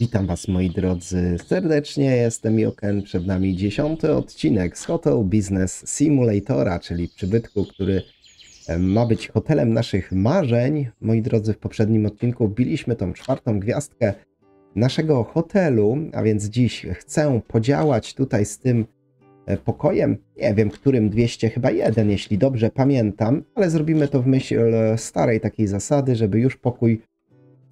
Witam Was moi drodzy serdecznie, jestem Joken, przed nami dziesiąty odcinek z Hotel Business Simulatora, czyli przybytku, który e, ma być hotelem naszych marzeń. Moi drodzy, w poprzednim odcinku biliśmy tą czwartą gwiazdkę naszego hotelu, a więc dziś chcę podziałać tutaj z tym e, pokojem, nie wiem którym 200, chyba jeden, jeśli dobrze pamiętam, ale zrobimy to w myśl e, starej takiej zasady, żeby już pokój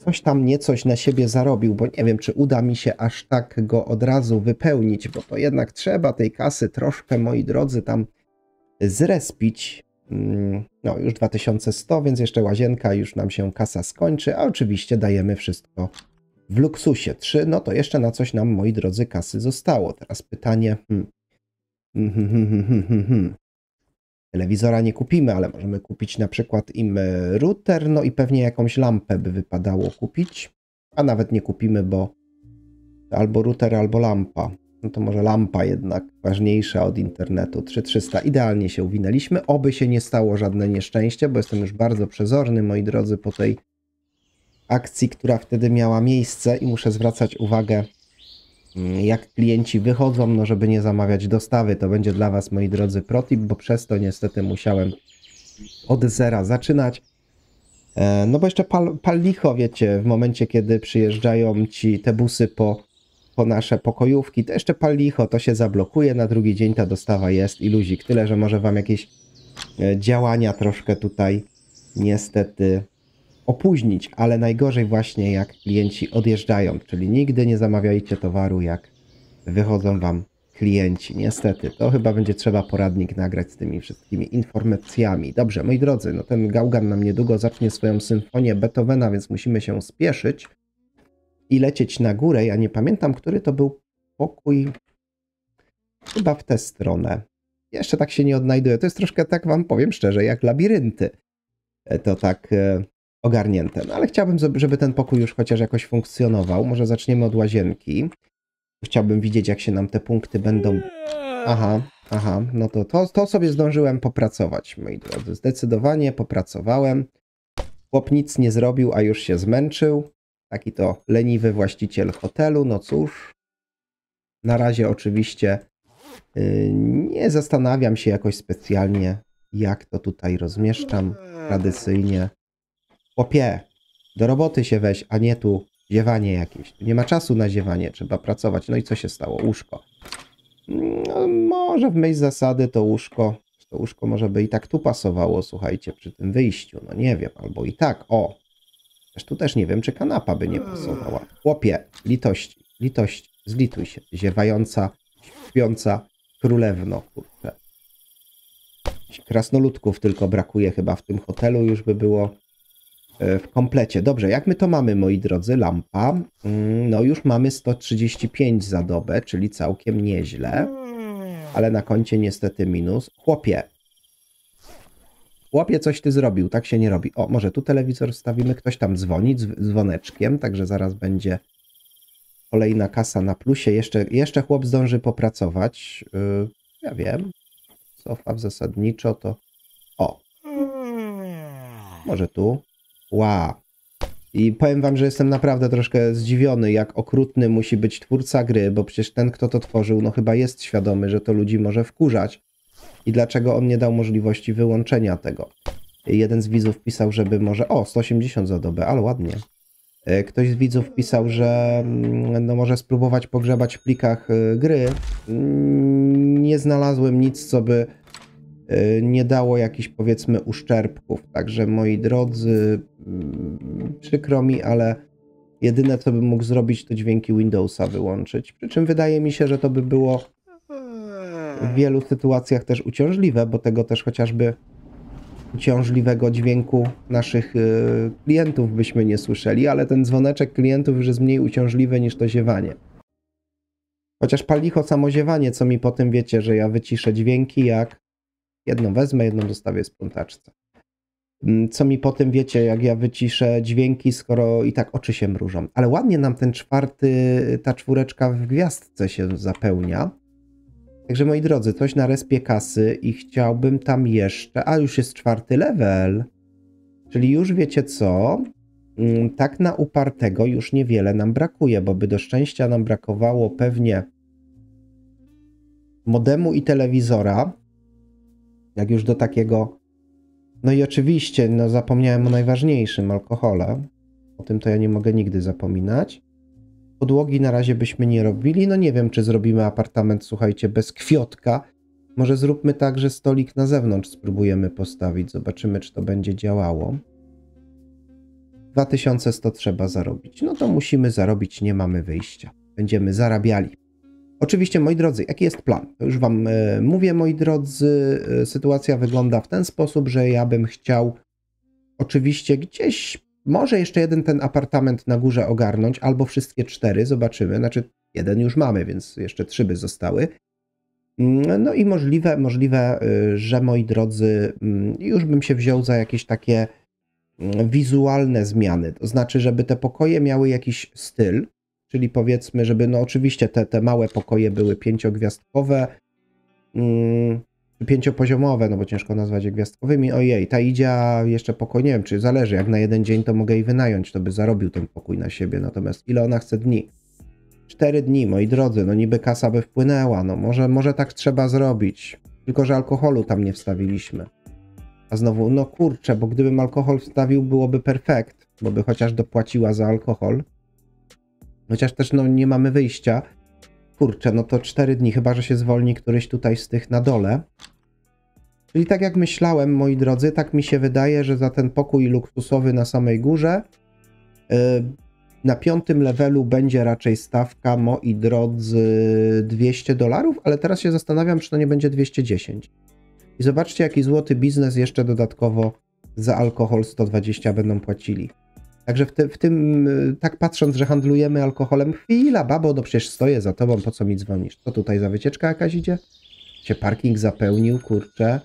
coś tam niecoś na siebie zarobił, bo nie wiem, czy uda mi się aż tak go od razu wypełnić, bo to jednak trzeba tej kasy troszkę, moi drodzy, tam zrespić. Mm, no, już 2100, więc jeszcze łazienka, już nam się kasa skończy, a oczywiście dajemy wszystko w luksusie. 3, no to jeszcze na coś nam, moi drodzy, kasy zostało. Teraz pytanie, hmm. Hmm, hmm, hmm, hmm, hmm Telewizora nie kupimy, ale możemy kupić na przykład im e, router, no i pewnie jakąś lampę by wypadało kupić. A nawet nie kupimy, bo albo router, albo lampa. No to może lampa jednak ważniejsza od internetu. 3300. Idealnie się uwinęliśmy. Oby się nie stało żadne nieszczęście, bo jestem już bardzo przezorny, moi drodzy, po tej akcji, która wtedy miała miejsce i muszę zwracać uwagę Mm, jak klienci wychodzą, no żeby nie zamawiać dostawy. To będzie dla Was, moi drodzy, protip, bo przez to niestety musiałem od zera zaczynać. E, no bo jeszcze pal, pal licho, wiecie, w momencie, kiedy przyjeżdżają ci te busy po, po nasze pokojówki, to jeszcze pal licho, to się zablokuje, na drugi dzień ta dostawa jest i luzik. Tyle, że może Wam jakieś e, działania troszkę tutaj niestety opóźnić, ale najgorzej właśnie jak klienci odjeżdżają, czyli nigdy nie zamawiajcie towaru jak wychodzą Wam klienci. Niestety, to chyba będzie trzeba poradnik nagrać z tymi wszystkimi informacjami. Dobrze, moi drodzy, no ten gałgan nam niedługo zacznie swoją symfonię Beethovena, więc musimy się spieszyć i lecieć na górę. Ja nie pamiętam, który to był pokój. Chyba w tę stronę. Jeszcze tak się nie odnajduję. To jest troszkę, tak wam powiem szczerze, jak labirynty. E, to tak e, ogarnięte. No, ale chciałbym, żeby ten pokój już chociaż jakoś funkcjonował. Może zaczniemy od łazienki. Chciałbym widzieć, jak się nam te punkty będą... Aha, aha, no to, to, to sobie zdążyłem popracować, moi drodzy. Zdecydowanie popracowałem. Chłop nic nie zrobił, a już się zmęczył. Taki to leniwy właściciel hotelu, no cóż. Na razie oczywiście y, nie zastanawiam się jakoś specjalnie, jak to tutaj rozmieszczam tradycyjnie. Chłopie, do roboty się weź, a nie tu ziewanie jakieś. Tu nie ma czasu na ziewanie, trzeba pracować. No i co się stało? Łóżko. No, może w myśl zasady to łóżko, to łóżko może by i tak tu pasowało, słuchajcie, przy tym wyjściu. No nie wiem, albo i tak, o. Też tu też nie wiem, czy kanapa by nie pasowała. Chłopie, litości, litości, zlituj się. Ziewająca, śpiąca królewno, kurczę. Krasnoludków tylko brakuje chyba w tym hotelu, już by było E, w komplecie. Dobrze, jak my to mamy, moi drodzy, lampa? Mm, no już mamy 135 za dobę, czyli całkiem nieźle, ale na koncie niestety minus. Chłopie, chłopie, coś ty zrobił, tak się nie robi. O, może tu telewizor stawimy, ktoś tam dzwoni dzwoneczkiem, także zaraz będzie kolejna kasa na plusie. Jeszcze, jeszcze chłop zdąży popracować. Yy, ja wiem, w zasadniczo to... O, może tu. Wow. I powiem wam, że jestem naprawdę troszkę zdziwiony, jak okrutny musi być twórca gry, bo przecież ten, kto to tworzył, no chyba jest świadomy, że to ludzi może wkurzać. I dlaczego on nie dał możliwości wyłączenia tego? Jeden z widzów pisał, żeby może... O, 180 za dobę, ale ładnie. E, ktoś z widzów pisał, że mm, no może spróbować pogrzebać w plikach y, gry. Mm, nie znalazłem nic, co by Y, nie dało jakichś powiedzmy uszczerbków. Także moi drodzy, mm, przykro mi, ale jedyne co bym mógł zrobić to dźwięki Windowsa wyłączyć. Przy czym wydaje mi się, że to by było w wielu sytuacjach też uciążliwe, bo tego też chociażby uciążliwego dźwięku naszych y, klientów byśmy nie słyszeli, ale ten dzwoneczek klientów już jest mniej uciążliwy niż to ziewanie. Chociaż palicho samoziewanie, co mi po tym wiecie, że ja wyciszę dźwięki, jak Jedną wezmę, jedną zostawię sprzątaczce. Mm, co mi potem wiecie, jak ja wyciszę dźwięki, skoro i tak oczy się mrużą. Ale ładnie nam ten czwarty, ta czwóreczka w gwiazdce się zapełnia. Także moi drodzy, coś na respie kasy i chciałbym tam jeszcze. A już jest czwarty level. Czyli już wiecie co? Mm, tak na upartego już niewiele nam brakuje, bo by do szczęścia nam brakowało pewnie modemu i telewizora jak już do takiego. No i oczywiście, no zapomniałem o najważniejszym alkohole. O tym to ja nie mogę nigdy zapominać. Podłogi na razie byśmy nie robili. No nie wiem, czy zrobimy apartament, słuchajcie, bez kwiotka. Może zróbmy tak, że stolik na zewnątrz spróbujemy postawić. Zobaczymy, czy to będzie działało. 2100 trzeba zarobić. No to musimy zarobić, nie mamy wyjścia. Będziemy zarabiali. Oczywiście, moi drodzy, jaki jest plan? Już Wam e, mówię, moi drodzy, e, sytuacja wygląda w ten sposób, że ja bym chciał oczywiście gdzieś, może jeszcze jeden ten apartament na górze ogarnąć, albo wszystkie cztery, zobaczymy. Znaczy, jeden już mamy, więc jeszcze trzy by zostały. Mm, no i możliwe, możliwe, e, że moi drodzy, mm, już bym się wziął za jakieś takie mm, wizualne zmiany. To znaczy, żeby te pokoje miały jakiś styl, czyli powiedzmy, żeby no oczywiście te, te małe pokoje były pięciogwiazdkowe, mm, pięciopoziomowe, no bo ciężko nazwać je gwiazdkowymi. Ojej, ta idzie jeszcze pokój, nie wiem, czy zależy, jak na jeden dzień to mogę jej wynająć, to by zarobił ten pokój na siebie, natomiast ile ona chce dni? Cztery dni, moi drodzy, no niby kasa by wpłynęła, no może, może tak trzeba zrobić, tylko że alkoholu tam nie wstawiliśmy. A znowu, no kurczę, bo gdybym alkohol wstawił, byłoby perfekt, bo by chociaż dopłaciła za alkohol. Chociaż też no, nie mamy wyjścia. Kurczę, no to 4 dni, chyba że się zwolni któryś tutaj z tych na dole. Czyli tak jak myślałem, moi drodzy, tak mi się wydaje, że za ten pokój luksusowy na samej górze yy, na piątym levelu będzie raczej stawka, moi drodzy, 200 dolarów, ale teraz się zastanawiam, czy to nie będzie 210. I zobaczcie, jaki złoty biznes jeszcze dodatkowo za alkohol 120 będą płacili. Także w, te, w, tym, y, tak patrząc, że handlujemy alkoholem, chwila, babo, no przecież stoję za tobą, po co mi dzwonisz? Co tutaj za wycieczka jakaś idzie? Cię parking zapełnił, kurczę.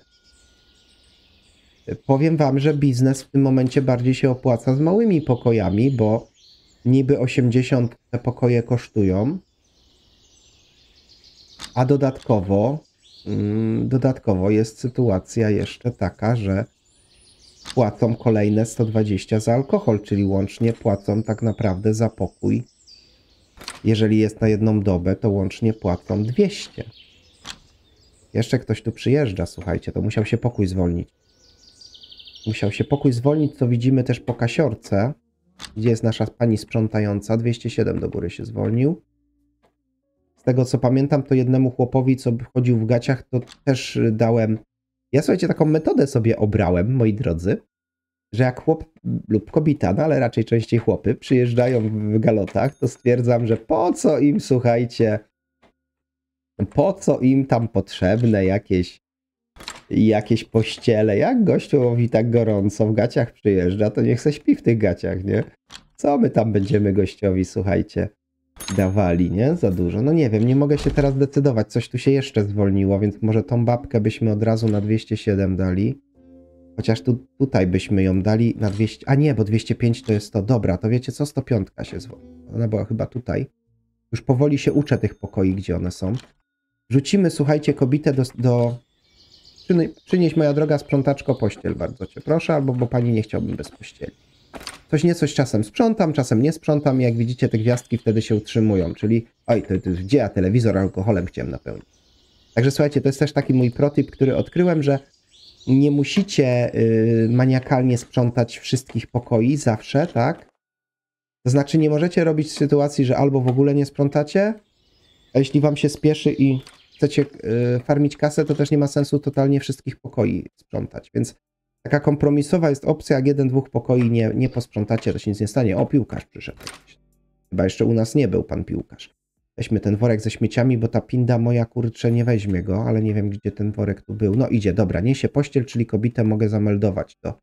Y, powiem wam, że biznes w tym momencie bardziej się opłaca z małymi pokojami, bo niby 80 te pokoje kosztują, a dodatkowo, mm, dodatkowo jest sytuacja jeszcze taka, że płacą kolejne 120 za alkohol, czyli łącznie płacą tak naprawdę za pokój. Jeżeli jest na jedną dobę, to łącznie płacą 200. Jeszcze ktoś tu przyjeżdża, słuchajcie, to musiał się pokój zwolnić. Musiał się pokój zwolnić, co widzimy też po kasiorce, gdzie jest nasza pani sprzątająca. 207 do góry się zwolnił. Z tego co pamiętam, to jednemu chłopowi, co chodził w gaciach, to też dałem ja słuchajcie, taką metodę sobie obrałem, moi drodzy, że jak chłop lub kobieta, no ale raczej częściej chłopy, przyjeżdżają w galotach, to stwierdzam, że po co im, słuchajcie, po co im tam potrzebne jakieś jakieś pościele. Jak gościu tak gorąco w gaciach przyjeżdża, to niech se śpi w tych gaciach, nie? Co my tam będziemy gościowi, słuchajcie, dawali, nie? Za dużo. No nie wiem, nie mogę się teraz decydować. Coś tu się jeszcze zwolniło, więc może tą babkę byśmy od razu na 207 dali. Chociaż tu, tutaj byśmy ją dali na 200... A nie, bo 205 to jest to. Dobra, to wiecie co? 105 się zwolni. Ona była chyba tutaj. Już powoli się uczę tych pokoi, gdzie one są. Rzucimy, słuchajcie, kobietę do... do... Przynieś, moja droga sprzątaczko, pościel bardzo cię proszę, albo bo pani nie chciałbym bez pościeli. Coś niecoś czasem sprzątam, czasem nie sprzątam i jak widzicie te gwiazdki wtedy się utrzymują, czyli oj, to, to gdzie ja telewizor alkoholem chciałem napełnić. Także słuchajcie, to jest też taki mój protyp który odkryłem, że nie musicie yy, maniakalnie sprzątać wszystkich pokoi zawsze, tak? To znaczy nie możecie robić sytuacji, że albo w ogóle nie sprzątacie, a jeśli wam się spieszy i chcecie yy, farmić kasę, to też nie ma sensu totalnie wszystkich pokoi sprzątać. Więc Taka kompromisowa jest opcja, jak jeden, dwóch pokoi nie, nie posprzątacie, to się nic nie stanie. O, piłkarz przyszedł. Chyba jeszcze u nas nie był pan piłkarz. Weźmy ten worek ze śmieciami, bo ta pinda moja kurcze nie weźmie go, ale nie wiem gdzie ten worek tu był. No idzie, dobra, niesie pościel, czyli kobietę mogę zameldować do,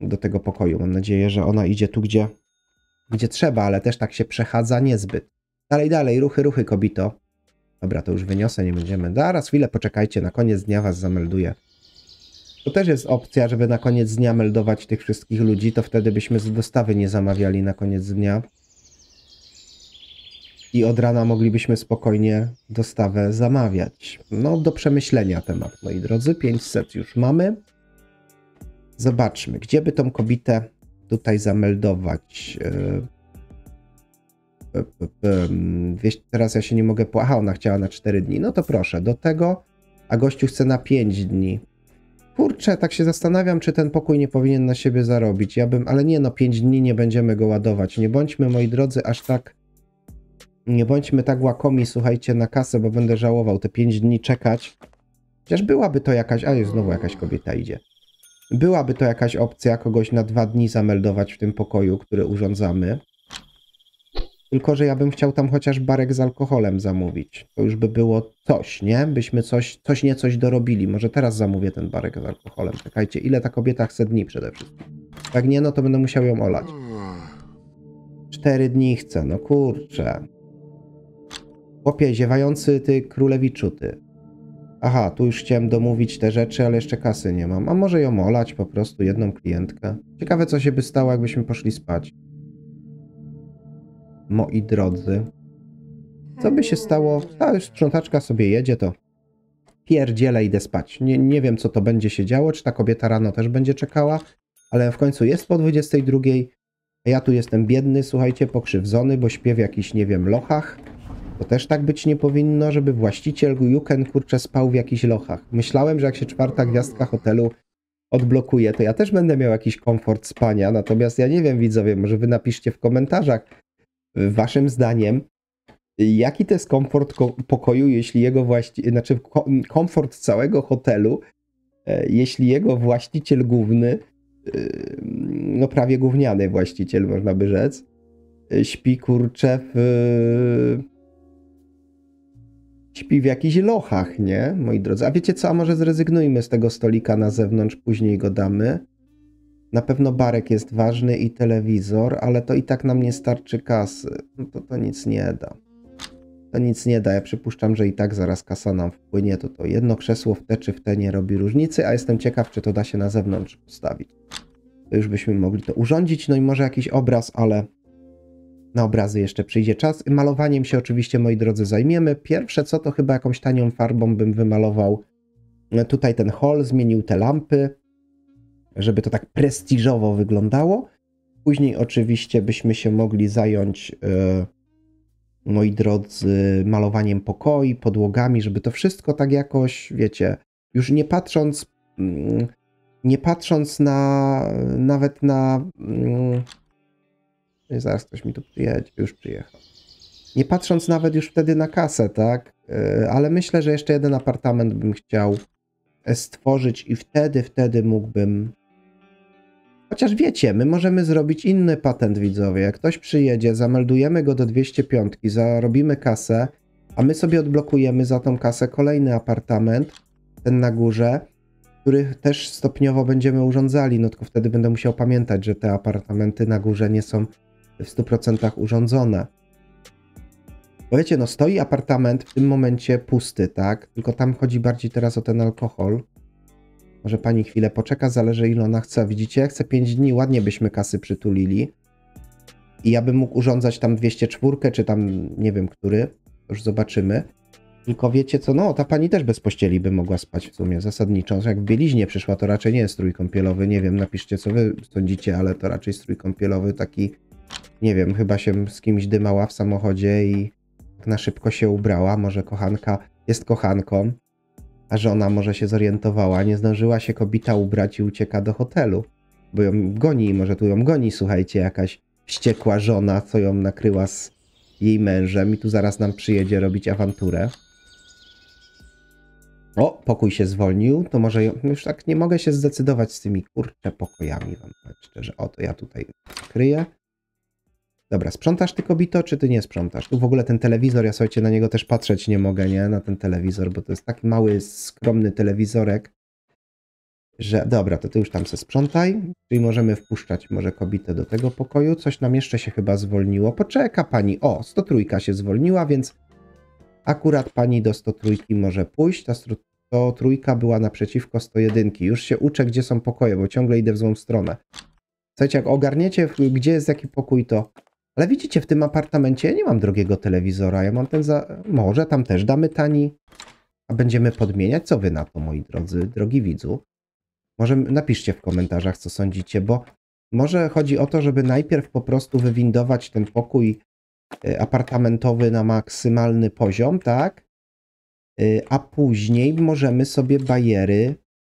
do tego pokoju. Mam nadzieję, że ona idzie tu, gdzie, gdzie trzeba, ale też tak się przechadza niezbyt. Dalej, dalej, ruchy, ruchy, kobito. Dobra, to już wyniosę, nie będziemy. Zaraz chwilę poczekajcie, na koniec dnia was zamelduję. To też jest opcja, żeby na koniec dnia meldować tych wszystkich ludzi, to wtedy byśmy z dostawy nie zamawiali na koniec dnia. I od rana moglibyśmy spokojnie dostawę zamawiać. No, do przemyślenia temat, moi drodzy. 500 już mamy. Zobaczmy, gdzie by tą kobietę tutaj zameldować. E, e, e, Wiesz, teraz ja się nie mogę. Aha, ona chciała na 4 dni. No to proszę, do tego, a gościu chce na 5 dni kurczę, tak się zastanawiam, czy ten pokój nie powinien na siebie zarobić. Ja bym, ale nie no, 5 dni nie będziemy go ładować. Nie bądźmy, moi drodzy, aż tak, nie bądźmy tak łakomi, słuchajcie, na kasę, bo będę żałował te 5 dni czekać. Chociaż byłaby to jakaś, ale znowu jakaś kobieta idzie. Byłaby to jakaś opcja kogoś na dwa dni zameldować w tym pokoju, który urządzamy. Tylko, że ja bym chciał tam chociaż barek z alkoholem zamówić. To już by było coś, nie? Byśmy coś, coś nie coś dorobili. Może teraz zamówię ten barek z alkoholem. Czekajcie, ile ta kobieta chce dni przede wszystkim? Jak nie, no to będę musiał ją olać. Cztery dni chcę, no kurczę. Chłopie, ziewający ty królewiczu ty. Aha, tu już chciałem domówić te rzeczy, ale jeszcze kasy nie mam. A może ją olać po prostu, jedną klientkę? Ciekawe, co się by stało, jakbyśmy poszli spać moi drodzy. Co by się stało? Ta już sprzątaczka sobie jedzie, to pierdziele idę spać. Nie, nie wiem, co to będzie się działo, czy ta kobieta rano też będzie czekała, ale w końcu jest po 22. Ja tu jestem biedny, słuchajcie, pokrzywdzony, bo śpię w jakichś, nie wiem, lochach. To też tak być nie powinno, żeby właściciel Gujuken, kurczę, spał w jakichś lochach. Myślałem, że jak się czwarta gwiazdka hotelu odblokuje, to ja też będę miał jakiś komfort spania, natomiast ja nie wiem, widzowie, może wy napiszcie w komentarzach, Waszym zdaniem, jaki to jest komfort ko- pokoju, jeśli jego właściciel, znaczy komfort całego hotelu, e, jeśli jego właściciel główny, e, no prawie gówniany właściciel, można by rzec, e, śpi kurcze w... śpi w jakichś lochach, nie? Moi drodzy, a wiecie co, a może zrezygnujmy z tego stolika na zewnątrz, później go damy. Na pewno barek jest ważny i telewizor, ale to i tak nam nie starczy kasy. No to to nic nie da. To nic nie da. Ja przypuszczam, że i tak zaraz kasa nam wpłynie. To to jedno krzesło w te czy w te nie robi różnicy, a jestem ciekaw, czy to da się na zewnątrz postawić. To już byśmy mogli to urządzić, no i może jakiś obraz, ale na obrazy jeszcze przyjdzie czas. Malowaniem się oczywiście, moi drodzy, zajmiemy. Pierwsze co, to chyba jakąś tanią farbą bym wymalował e, tutaj ten hol, zmienił te lampy żeby to tak prestiżowo wyglądało. Później oczywiście byśmy się mogli zająć, e, moi drodzy, malowaniem pokoi, podłogami, żeby to wszystko tak jakoś, wiecie, już nie patrząc, mm, nie patrząc na, nawet na... Yy, zaraz ktoś mi tu przyjedzie, już przyjechał. Nie patrząc nawet już wtedy na kasę, tak? E, ale myślę, że jeszcze jeden apartament bym chciał e, stworzyć i wtedy, wtedy mógłbym Chociaż wiecie, my możemy zrobić inny patent widzowie. Jak ktoś przyjedzie, zameldujemy go do 205, zarobimy kasę, a my sobie odblokujemy za tą kasę kolejny apartament, ten na górze, który też stopniowo będziemy urządzali. No tylko wtedy będę musiał pamiętać, że te apartamenty na górze nie są w 100% urządzone. Bo wiecie, no stoi apartament w tym momencie pusty, tak? Tylko tam chodzi bardziej teraz o ten alkohol. Może pani chwilę poczeka, zależy ile ona chce. Widzicie, ja chcę 5 dni, ładnie byśmy kasy przytulili. I ja bym mógł urządzać tam 204, czy tam nie wiem który, już zobaczymy. Tylko wiecie co, no ta pani też bez pościeli by mogła spać w sumie zasadniczo. Jak w bieliźnie przyszła, to raczej nie jest strój kąpielowy. Nie wiem, napiszcie co wy sądzicie, ale to raczej strój kąpielowy taki, nie wiem, chyba się z kimś dymała w samochodzie i tak na szybko się ubrała. Może kochanka jest kochanką. A żona może się zorientowała, nie zdążyła się kobita ubrać i ucieka do hotelu. Bo ją goni, może tu ją goni, słuchajcie, jakaś wściekła żona, co ją nakryła z jej mężem i tu zaraz nam przyjedzie robić awanturę. O, pokój się zwolnił, to może już tak nie mogę się zdecydować z tymi kurcze pokojami, wam powiem szczerze. O, to ja tutaj kryję dobra, sprzątasz ty kobito, czy ty nie sprzątasz? Tu w ogóle ten telewizor, ja słuchajcie, na niego też patrzeć nie mogę, nie? Na ten telewizor, bo to jest taki mały, skromny telewizorek, że dobra, to ty już tam se sprzątaj, czyli możemy wpuszczać może kobitę do tego pokoju. Coś nam jeszcze się chyba zwolniło. Poczeka pani, o, 103 się zwolniła, więc akurat pani do 103 może pójść. Ta 103 była naprzeciwko 101. Już się uczę, gdzie są pokoje, bo ciągle idę w złą stronę. Słuchajcie, jak ogarniecie, gdzie jest jaki pokój, to ale widzicie, w tym apartamencie ja nie mam drogiego telewizora. Ja mam ten za... Może tam też damy tani. A będziemy podmieniać? Co wy na to, moi drodzy, drogi widzu? Może napiszcie w komentarzach, co sądzicie, bo może chodzi o to, żeby najpierw po prostu wywindować ten pokój e, apartamentowy na maksymalny poziom, tak? E, a później możemy sobie bajery...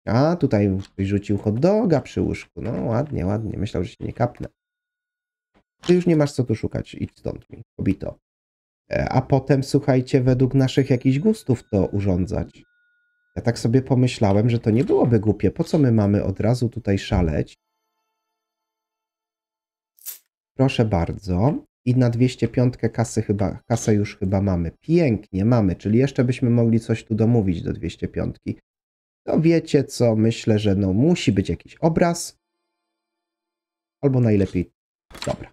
A, tutaj rzucił hot doga przy łóżku. No, ładnie, ładnie. Myślał, że się nie kapnę że już nie masz co tu szukać, idź stąd mi, obito. E, a potem, słuchajcie, według naszych jakichś gustów to urządzać. Ja tak sobie pomyślałem, że to nie byłoby głupie. Po co my mamy od razu tutaj szaleć? Proszę bardzo. I na 205 kasy chyba, kasę już chyba mamy. Pięknie mamy, czyli jeszcze byśmy mogli coś tu domówić do 205. To no wiecie co, myślę, że no musi być jakiś obraz. Albo najlepiej, dobra.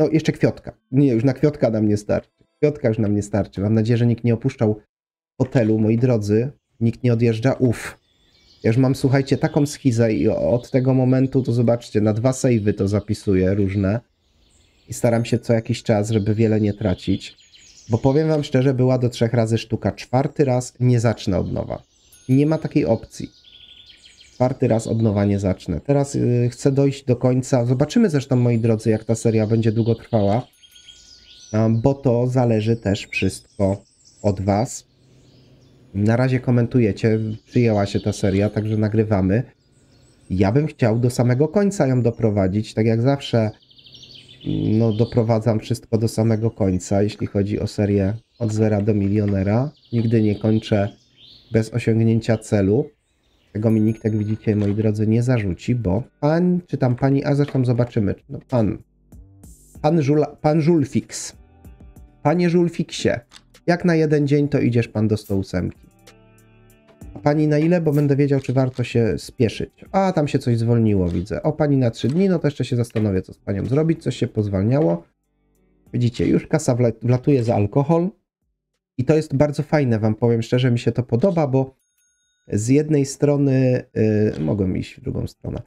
No, jeszcze kwiatka. Nie, już na kwiatka nam nie starczy. Kwiatka już nam nie starczy. Mam nadzieję, że nikt nie opuszczał hotelu, moi drodzy. Nikt nie odjeżdża. Uff. Ja już mam, słuchajcie, taką schizę i od tego momentu, to zobaczcie, na dwa sejwy to zapisuję różne. I staram się co jakiś czas, żeby wiele nie tracić. Bo powiem wam szczerze, była do trzech razy sztuka. Czwarty raz nie zacznę od nowa. Nie ma takiej opcji czwarty raz od nowa nie zacznę. Teraz y, chcę dojść do końca. Zobaczymy zresztą, moi drodzy, jak ta seria będzie długo trwała, bo to zależy też wszystko od Was. Na razie komentujecie, przyjęła się ta seria, także nagrywamy. Ja bym chciał do samego końca ją doprowadzić, tak jak zawsze. No, doprowadzam wszystko do samego końca, jeśli chodzi o serię od zera do milionera. Nigdy nie kończę bez osiągnięcia celu. Tego mi nikt, jak widzicie, moi drodzy, nie zarzuci, bo pan, czy tam pani, a zresztą zobaczymy, no pan. Pan, żula, pan Żulfix. Panie Żulfixie, jak na jeden dzień, to idziesz pan do 108. A pani na ile? Bo będę wiedział, czy warto się spieszyć. A, tam się coś zwolniło, widzę. O, pani na 3 dni, no to jeszcze się zastanowię, co z panią zrobić, coś się pozwalniało. Widzicie, już kasa wlatuje za alkohol. I to jest bardzo fajne, wam powiem szczerze, mi się to podoba, bo z jednej strony, yy, mogłem iść w drugą stronę.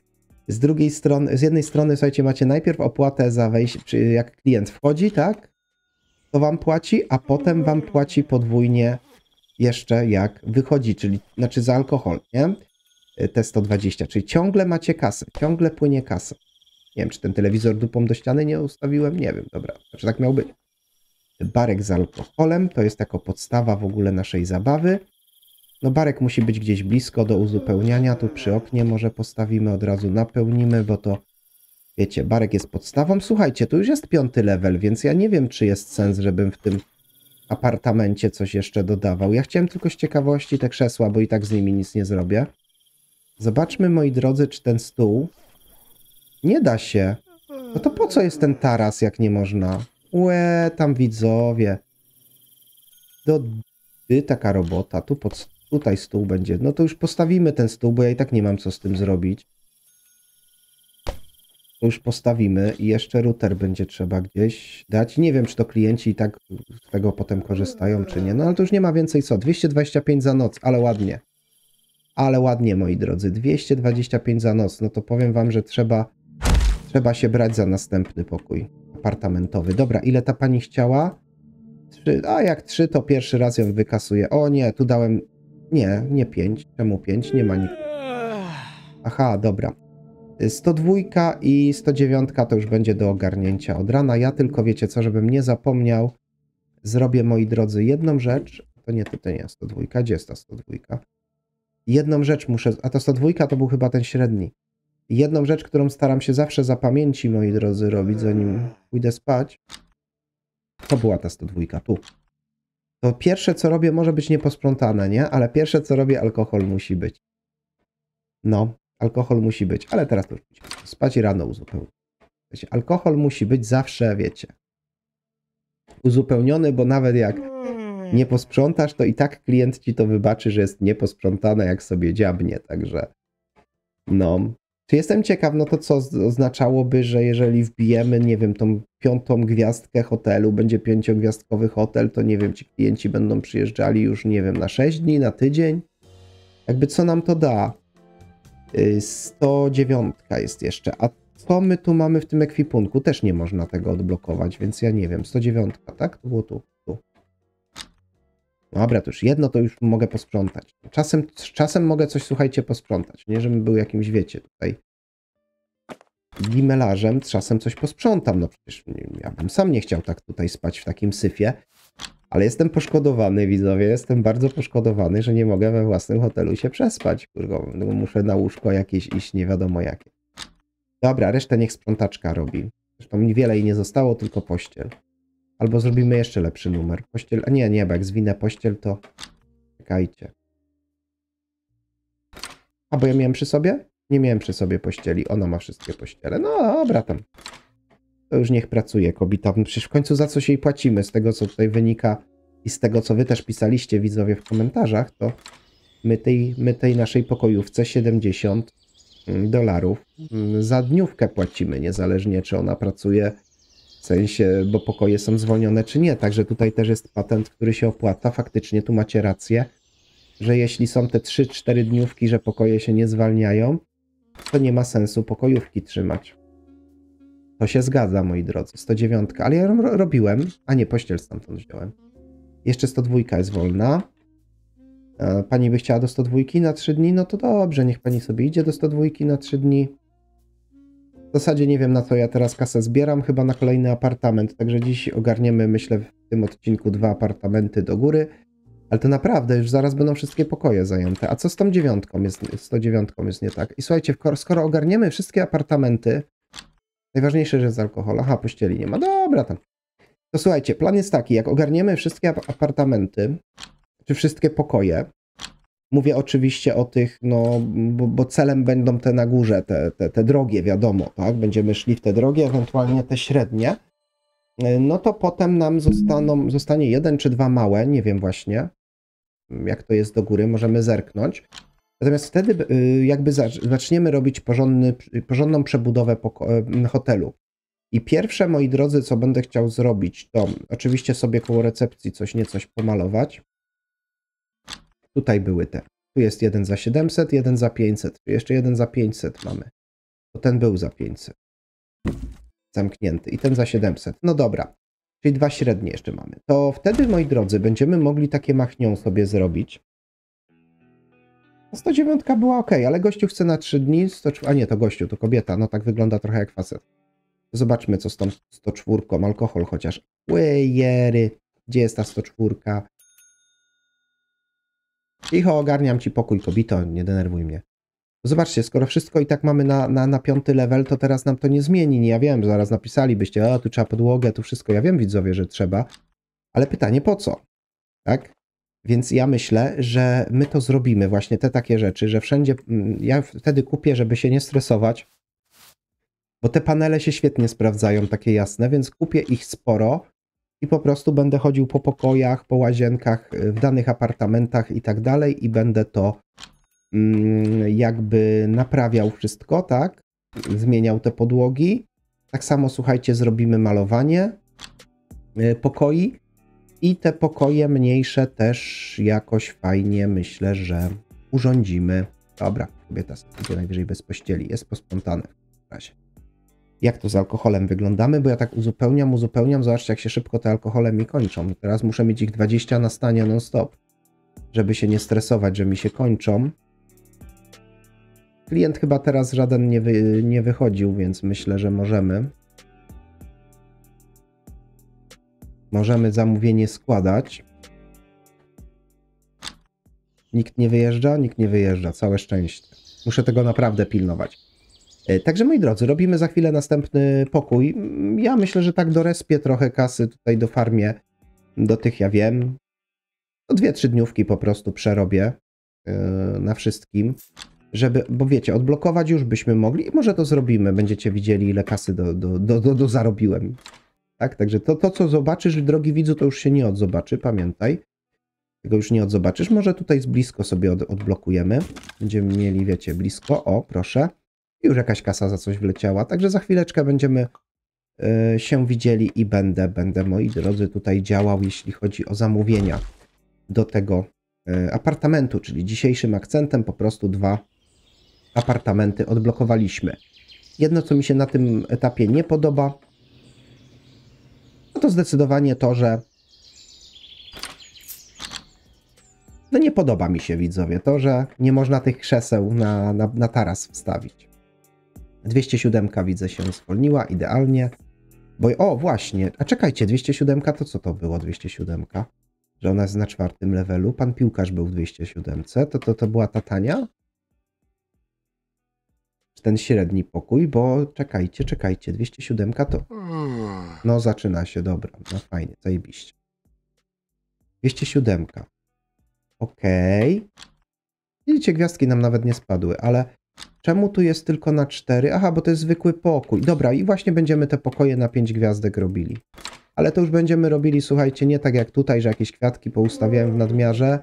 Z drugiej strony, z jednej strony, słuchajcie, macie najpierw opłatę za wejście, jak klient wchodzi, tak? To wam płaci, a potem wam płaci podwójnie jeszcze jak wychodzi, czyli znaczy za alkohol, nie? Y, te 120, czyli ciągle macie kasę, ciągle płynie kasę. Nie wiem, czy ten telewizor dupą do ściany nie ustawiłem, nie wiem, dobra, znaczy tak miał być. Barek z alkoholem to jest jako podstawa w ogóle naszej zabawy. No barek musi być gdzieś blisko do uzupełniania, tu przy oknie może postawimy, od razu napełnimy, bo to wiecie, barek jest podstawą. Słuchajcie, tu już jest piąty level, więc ja nie wiem, czy jest sens, żebym w tym apartamencie coś jeszcze dodawał. Ja chciałem tylko z ciekawości te krzesła, bo i tak z nimi nic nie zrobię. Zobaczmy, moi drodzy, czy ten stół... Nie da się. No to po co jest ten taras, jak nie można? Łe, tam widzowie. Do... taka robota, tu pod tutaj stół będzie. No to już postawimy ten stół, bo ja i tak nie mam co z tym zrobić. To już postawimy i jeszcze router będzie trzeba gdzieś dać. Nie wiem, czy to klienci i tak z tego potem korzystają, czy nie. No ale to już nie ma więcej co. 225 za noc, ale ładnie. Ale ładnie, moi drodzy. 225 za noc. No to powiem wam, że trzeba, trzeba się brać za następny pokój apartamentowy. Dobra, ile ta pani chciała? A jak trzy, to pierwszy raz ją wykasuję. O nie, tu dałem nie, nie 5. Czemu 5? Nie ma nikogo. Aha, dobra. 102 i 109 to już będzie do ogarnięcia od rana. Ja tylko wiecie co, żebym nie zapomniał, zrobię moi drodzy jedną rzecz. To nie, to, to nie 102, gdzie jest ta 102? Jedną rzecz muszę, a ta 102 to był chyba ten średni. Jedną rzecz, którą staram się zawsze zapamięci, moi drodzy, robić, zanim pójdę spać, to była ta 102, tu to no, pierwsze co robię może być nieposprzątane, nie? Ale pierwsze co robię, alkohol musi być. No, alkohol musi być, ale teraz to już spać i rano uzupełnić. Wiecie, alkohol musi być zawsze, wiecie, uzupełniony, bo nawet jak mm. nie posprzątasz, to i tak klient ci to wybaczy, że jest nieposprzątane, jak sobie dziabnie, także no, czy jestem ciekaw, no to co oznaczałoby, że jeżeli wbijemy, nie wiem, tą piątą gwiazdkę hotelu, będzie pięciogwiazdkowy hotel, to nie wiem, ci klienci będą przyjeżdżali już, nie wiem, na 6 dni, na tydzień? Jakby co nam to da? 109 y, jest jeszcze, a co my tu mamy w tym ekwipunku? Też nie można tego odblokować, więc ja nie wiem. 109, tak? To było tu. tu. Dobra, to już jedno to już mogę posprzątać. Czasem, czasem mogę coś, słuchajcie, posprzątać. Nie, żebym był jakimś, wiecie, tutaj gimelarzem, czasem coś posprzątam. No przecież ja bym sam nie chciał tak tutaj spać w takim syfie. Ale jestem poszkodowany, widzowie, jestem bardzo poszkodowany, że nie mogę we własnym hotelu się przespać. Kurgo, no, muszę na łóżko jakieś iść, nie wiadomo jakie. Dobra, resztę niech sprzątaczka robi. Zresztą wiele i nie zostało, tylko pościel. Albo zrobimy jeszcze lepszy numer. Pościel, a nie, nie, bo jak zwinę pościel, to czekajcie. A bo ja miałem przy sobie? Nie miałem przy sobie pościeli. Ona ma wszystkie pościele. No dobra tam. To już niech pracuje kobita. No przecież w końcu za co się jej płacimy? Z tego co tutaj wynika i z tego co wy też pisaliście widzowie w komentarzach, to my tej, my tej naszej pokojówce 70 dolarów mm, za dniówkę płacimy, niezależnie czy ona pracuje w sensie, bo pokoje są zwolnione czy nie. Także tutaj też jest patent, który się opłaca. Faktycznie tu macie rację, że jeśli są te 3-4 dniówki, że pokoje się nie zwalniają, to nie ma sensu pokojówki trzymać. To się zgadza, moi drodzy. 109, ale ja ją robiłem, a nie, pościel stamtąd wziąłem. Jeszcze 102 jest wolna. E, pani by chciała do 102 na 3 dni, no to dobrze, niech pani sobie idzie do 102 na 3 dni. W zasadzie nie wiem na co ja teraz kasę zbieram, chyba na kolejny apartament, także dziś ogarniemy myślę w tym odcinku dwa apartamenty do góry. Ale to naprawdę, już zaraz będą wszystkie pokoje zajęte. A co z tą dziewiątką jest, z tą dziewiątką jest nie tak? I słuchajcie, skoro ogarniemy wszystkie apartamenty, najważniejsze, że z alkoholu, aha, pościeli nie ma, dobra tam. To słuchajcie, plan jest taki, jak ogarniemy wszystkie apartamenty, czy wszystkie pokoje, Mówię oczywiście o tych, no, bo, bo, celem będą te na górze, te, te, te drogie, wiadomo, tak? Będziemy szli w te drogie, ewentualnie te średnie. No to potem nam zostaną, zostanie jeden czy dwa małe, nie wiem właśnie, jak to jest do góry, możemy zerknąć. Natomiast wtedy y, jakby zaczniemy robić porządny, porządną przebudowę y, hotelu. I pierwsze, moi drodzy, co będę chciał zrobić, to oczywiście sobie koło recepcji coś niecoś pomalować. Tutaj były te. Tu jest jeden za 700, jeden za 500. Tu jeszcze jeden za 500 mamy. To ten był za 500. Zamknięty. I ten za 700. No dobra. Czyli dwa średnie jeszcze mamy. To wtedy, moi drodzy, będziemy mogli takie machnią sobie zrobić. 109 no była ok, ale gościu chce na 3 dni. 100, a nie, to gościu, to kobieta. No tak wygląda trochę jak facet. Zobaczmy, co z tą 104. Alkohol chociaż. Łyjery. Gdzie jest ta 104? Cicho, ogarniam ci pokój, kobito, nie denerwuj mnie. Zobaczcie, skoro wszystko i tak mamy na, na, na piąty level, to teraz nam to nie zmieni. Ja wiem, zaraz napisalibyście, o, tu trzeba podłogę, tu wszystko. Ja wiem, widzowie, że trzeba, ale pytanie po co? Tak? Więc ja myślę, że my to zrobimy, właśnie te takie rzeczy, że wszędzie, mm, ja wtedy kupię, żeby się nie stresować, bo te panele się świetnie sprawdzają, takie jasne, więc kupię ich sporo i po prostu będę chodził po pokojach, po łazienkach y, w danych apartamentach i tak dalej i będę to mm, jakby naprawiał wszystko, tak? Zmieniał te podłogi. Tak samo, słuchajcie, zrobimy malowanie y, pokoi i te pokoje mniejsze też jakoś fajnie myślę, że urządzimy. Dobra, kobieta sobie najwyżej bez pościeli, jest po w razie jak to z alkoholem wyglądamy, bo ja tak uzupełniam, uzupełniam, zobaczcie jak się szybko te alkohole mi kończą. Teraz muszę mieć ich 20 na stanie non-stop, żeby się nie stresować, że mi się kończą. Klient chyba teraz żaden nie, wy, nie wychodził, więc myślę, że możemy. Możemy zamówienie składać. Nikt nie wyjeżdża? Nikt nie wyjeżdża, całe szczęście. Muszę tego naprawdę pilnować. E, także moi drodzy, robimy za chwilę następny pokój. Ja myślę, że tak dorespię trochę kasy tutaj do farmie. Do tych ja wiem. No, dwie, trzy dniówki po prostu przerobię e, na wszystkim. Żeby, bo wiecie, odblokować już byśmy mogli i może to zrobimy. Będziecie widzieli, ile kasy do, do, do, do, do zarobiłem. Tak, także to, to, co zobaczysz, drogi widzu, to już się nie odzobaczy, pamiętaj. Tego już nie odzobaczysz. Może tutaj z blisko sobie od, odblokujemy. Będziemy mieli, wiecie, blisko. O, proszę już jakaś kasa za coś wleciała. Także za chwileczkę będziemy e, się widzieli i będę, będę moi drodzy tutaj działał, jeśli chodzi o zamówienia do tego e, apartamentu, czyli dzisiejszym akcentem po prostu dwa apartamenty odblokowaliśmy. Jedno, co mi się na tym etapie nie podoba, no to zdecydowanie to, że no nie podoba mi się widzowie to, że nie można tych krzeseł na, na, na taras wstawić. 207 widzę się zwolniła, idealnie. Bo o, właśnie, a czekajcie, 207 to co to było 207? Że ona jest na czwartym levelu, pan piłkarz był w 207, to to, to była ta tania? Czy ten średni pokój? Bo czekajcie, czekajcie, 207 to... No zaczyna się, dobra, no fajnie, zajebiście. 207. Okej. Okay. Widzicie, gwiazdki nam nawet nie spadły, ale Czemu tu jest tylko na 4? Aha, bo to jest zwykły pokój. Dobra, i właśnie będziemy te pokoje na 5 gwiazdek robili. Ale to już będziemy robili, słuchajcie, nie tak jak tutaj, że jakieś kwiatki poustawiałem w nadmiarze.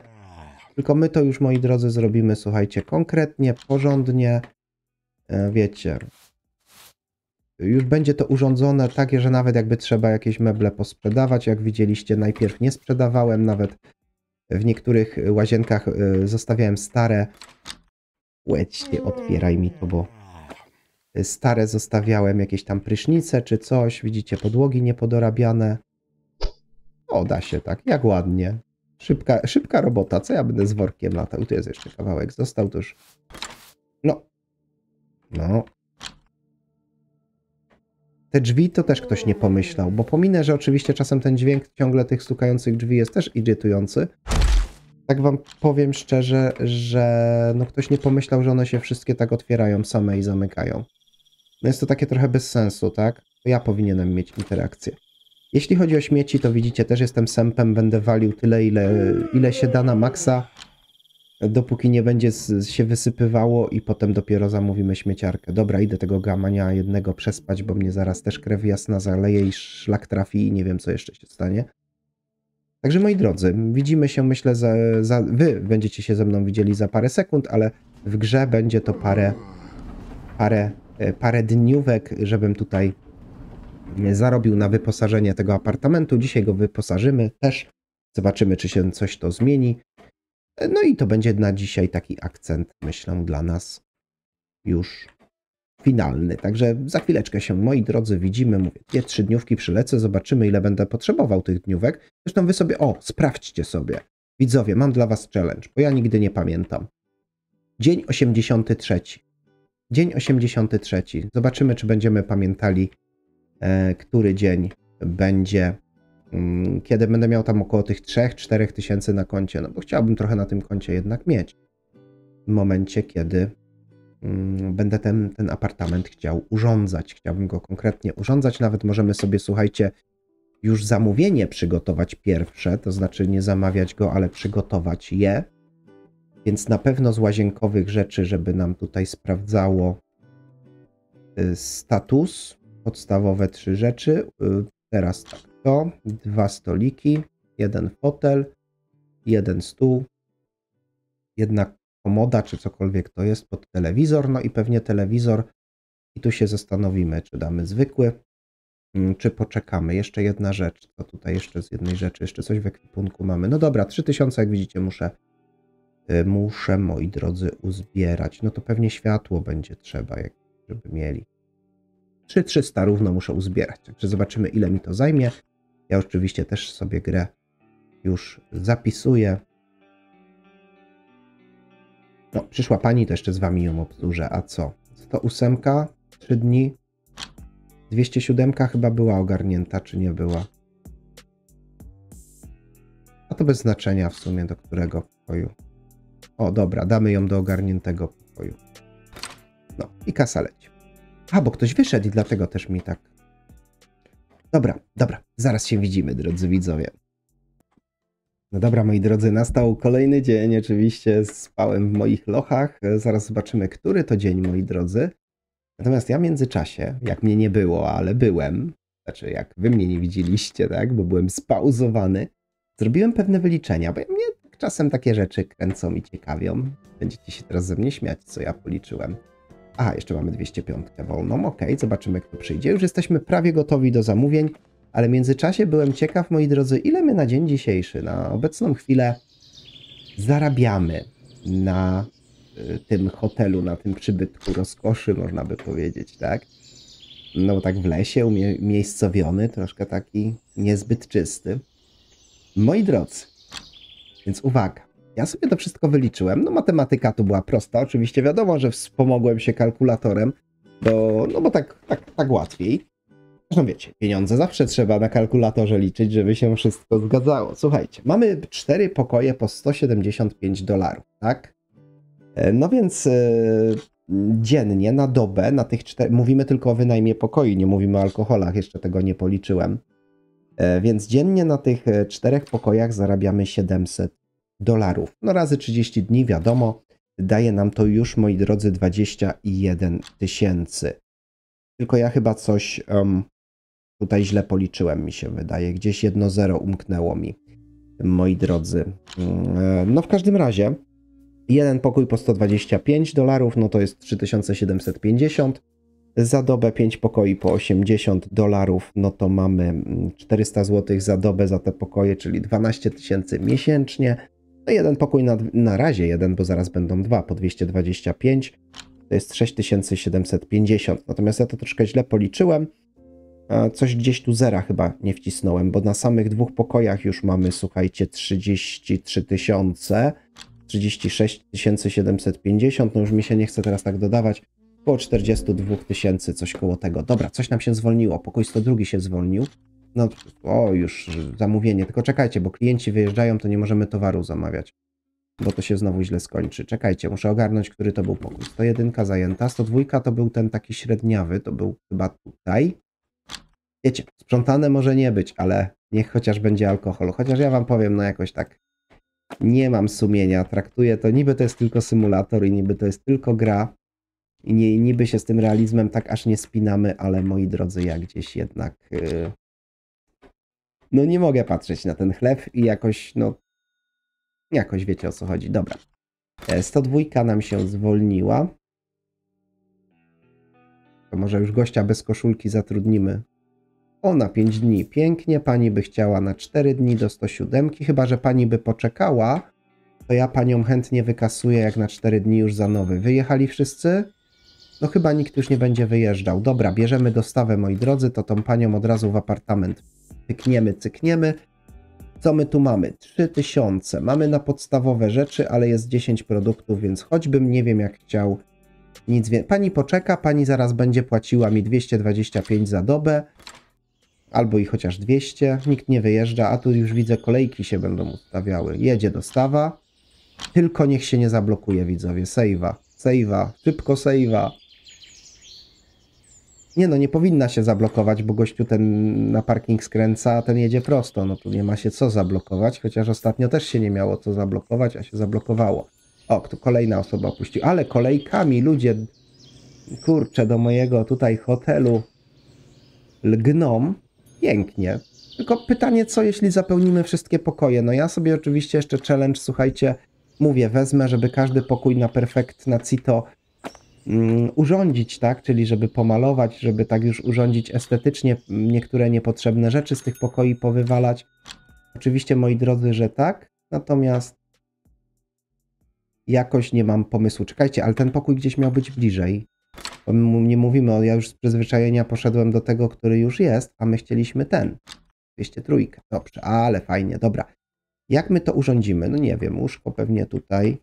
Tylko my to już, moi drodzy, zrobimy, słuchajcie, konkretnie, porządnie. E, wiecie, już będzie to urządzone takie, że nawet jakby trzeba jakieś meble posprzedawać, jak widzieliście, najpierw nie sprzedawałem, nawet w niektórych łazienkach e, zostawiałem stare Łeć, nie mm. otwieraj mi to, bo e, stare zostawiałem, jakieś tam prysznice czy coś. Widzicie, podłogi niepodorabiane. O, da się tak, jak ładnie. Szybka, szybka robota, co ja będę z workiem latał? Tu jest jeszcze kawałek, został to już. No. No. Te drzwi to też ktoś nie pomyślał, bo pominę, że oczywiście czasem ten dźwięk ciągle tych stukających drzwi jest też irytujący, tak wam powiem szczerze, że no ktoś nie pomyślał, że one się wszystkie tak otwierają same i zamykają. No jest to takie trochę bez sensu, tak? ja powinienem mieć interakcję. Jeśli chodzi o śmieci, to widzicie, też jestem sępem, będę walił tyle, ile, ile się da na maksa, dopóki nie będzie się wysypywało i potem dopiero zamówimy śmieciarkę. Dobra, idę tego gamania jednego przespać, bo mnie zaraz też krew jasna zaleje i szlak trafi i nie wiem, co jeszcze się stanie. Także moi drodzy, widzimy się, myślę, za, za, wy będziecie się ze mną widzieli za parę sekund, ale w grze będzie to parę, parę, e, parę dniówek, żebym tutaj zarobił na wyposażenie tego apartamentu. Dzisiaj go wyposażymy też. Zobaczymy, czy się coś to zmieni. E, no i to będzie na dzisiaj taki akcent, myślę, dla nas już finalny. Także za chwileczkę się, moi drodzy, widzimy. Mówię, dwie, trzy dniówki przylecę, zobaczymy ile będę potrzebował tych dniówek. Zresztą wy sobie, o, sprawdźcie sobie. Widzowie, mam dla was challenge, bo ja nigdy nie pamiętam. Dzień 83. Dzień 83. Zobaczymy, czy będziemy pamiętali, e, który dzień będzie, mm, kiedy będę miał tam około tych 3-4 tysięcy na koncie, no bo chciałbym trochę na tym koncie jednak mieć. W momencie, kiedy Mm, będę ten, ten apartament chciał urządzać. Chciałbym go konkretnie urządzać. Nawet możemy sobie, słuchajcie, już zamówienie przygotować pierwsze, to znaczy nie zamawiać go, ale przygotować je. Więc na pewno z łazienkowych rzeczy, żeby nam tutaj sprawdzało y, status, podstawowe trzy rzeczy. Y, teraz tak, to dwa stoliki, jeden fotel, jeden stół, jedna komoda czy cokolwiek to jest pod telewizor, no i pewnie telewizor i tu się zastanowimy, czy damy zwykły, mm, czy poczekamy. Jeszcze jedna rzecz, to tutaj jeszcze z jednej rzeczy, jeszcze coś w ekwipunku mamy. No dobra, 3000 jak widzicie muszę, y, muszę moi drodzy uzbierać. No to pewnie światło będzie trzeba, żeby mieli. 3300 równo muszę uzbierać, także zobaczymy ile mi to zajmie. Ja oczywiście też sobie grę już zapisuję. No, przyszła pani, to jeszcze z wami ją obsłużę. A co? 108, 3 dni. 207 chyba była ogarnięta, czy nie była? A to bez znaczenia w sumie do którego pokoju. O, dobra, damy ją do ogarniętego pokoju. No i kasa leci. A, bo ktoś wyszedł i dlatego też mi tak. Dobra, dobra, zaraz się widzimy, drodzy widzowie. No dobra, moi drodzy, nastał kolejny dzień. Oczywiście spałem w moich lochach. Zaraz zobaczymy, który to dzień, moi drodzy. Natomiast ja w międzyczasie, jak mnie nie było, ale byłem, znaczy jak wy mnie nie widzieliście, tak, bo byłem spauzowany, zrobiłem pewne wyliczenia, bo mnie czasem takie rzeczy kręcą i ciekawią. Będziecie się teraz ze mnie śmiać, co ja policzyłem. Aha, jeszcze mamy 205 wolną, ok, zobaczymy kto przyjdzie. Już jesteśmy prawie gotowi do zamówień. Ale w międzyczasie byłem ciekaw, moi drodzy, ile my na dzień dzisiejszy, na obecną chwilę zarabiamy na y, tym hotelu, na tym przybytku rozkoszy, można by powiedzieć, tak? No bo tak w lesie, umiejscowiony, troszkę taki niezbyt czysty. Moi drodzy, więc uwaga. Ja sobie to wszystko wyliczyłem. No matematyka tu była prosta. Oczywiście wiadomo, że wspomogłem się kalkulatorem, bo, no bo tak, tak, tak łatwiej. Zresztą no wiecie, pieniądze zawsze trzeba na kalkulatorze liczyć, żeby się wszystko zgadzało. Słuchajcie, mamy cztery pokoje po 175 dolarów, tak? E, no więc yy, dziennie na dobę na tych czterech, mówimy tylko o wynajmie pokoi, nie mówimy o alkoholach, jeszcze tego nie policzyłem. Yy, więc dziennie na tych czterech pokojach zarabiamy 700 dolarów. No razy 30 dni, wiadomo, daje nam to już, moi drodzy, 21 tysięcy. Tylko ja chyba coś um, Tutaj źle policzyłem, mi się wydaje. Gdzieś jedno zero umknęło mi, moi drodzy. Mm, e, no w każdym razie, jeden pokój po 125 dolarów, no to jest 3750. Za dobę 5 pokoi po 80 dolarów, no to mamy 400 mm, zł za dobę za te pokoje, czyli 12 tysięcy miesięcznie. No jeden pokój na, na razie jeden, bo zaraz będą dwa po 225. To jest 6750. Natomiast ja to troszkę źle policzyłem. Coś gdzieś tu zera chyba nie wcisnąłem, bo na samych dwóch pokojach już mamy, słuchajcie, 33 tysiące, 36 750, no już mi się nie chce teraz tak dodawać, około 42 tysięcy, coś koło tego. Dobra, coś nam się zwolniło, pokój 102 się zwolnił. No, o, już zamówienie, tylko czekajcie, bo klienci wyjeżdżają, to nie możemy towaru zamawiać bo to się znowu źle skończy. Czekajcie, muszę ogarnąć, który to był pokój. 101 zajęta, 102 to był ten taki średniawy, to był chyba tutaj wiecie, sprzątane może nie być, ale niech chociaż będzie alkohol. Chociaż ja wam powiem, no jakoś tak nie mam sumienia, traktuję to, niby to jest tylko symulator i niby to jest tylko gra i nie, niby się z tym realizmem tak aż nie spinamy, ale moi drodzy, ja gdzieś jednak yy, no nie mogę patrzeć na ten chleb i jakoś, no jakoś wiecie o co chodzi. Dobra, 102 e, nam się zwolniła. To może już gościa bez koszulki zatrudnimy o, na 5 dni. Pięknie. Pani by chciała na 4 dni do 107, chyba że pani by poczekała, to ja panią chętnie wykasuję jak na 4 dni już za nowy. Wyjechali wszyscy? No chyba nikt już nie będzie wyjeżdżał. Dobra, bierzemy dostawę, moi drodzy, to tą panią od razu w apartament cykniemy, cykniemy. Co my tu mamy? 3000. Mamy na podstawowe rzeczy, ale jest 10 produktów, więc choćbym nie wiem jak chciał nic więcej. Pani poczeka, pani zaraz będzie płaciła mi 225 za dobę albo i chociaż 200. Nikt nie wyjeżdża, a tu już widzę kolejki się będą ustawiały. Jedzie dostawa. Tylko niech się nie zablokuje, widzowie. Sejwa, sejwa, szybko sejwa. Nie no, nie powinna się zablokować, bo gościu ten na parking skręca, a ten jedzie prosto. No tu nie ma się co zablokować, chociaż ostatnio też się nie miało co zablokować, a się zablokowało. O, tu kolejna osoba opuścił. Ale kolejkami ludzie, kurczę, do mojego tutaj hotelu lgną pięknie. Tylko pytanie, co jeśli zapełnimy wszystkie pokoje? No ja sobie oczywiście jeszcze challenge, słuchajcie, mówię, wezmę, żeby każdy pokój na perfekt, na cito mm, urządzić, tak? Czyli żeby pomalować, żeby tak już urządzić estetycznie niektóre niepotrzebne rzeczy z tych pokoi powywalać. Oczywiście, moi drodzy, że tak, natomiast jakoś nie mam pomysłu. Czekajcie, ale ten pokój gdzieś miał być bliżej. Bo my nie mówimy, ja już z przyzwyczajenia poszedłem do tego, który już jest, a my chcieliśmy ten. 203. Dobrze, ale fajnie, dobra. Jak my to urządzimy? No nie wiem, łóżko pewnie tutaj.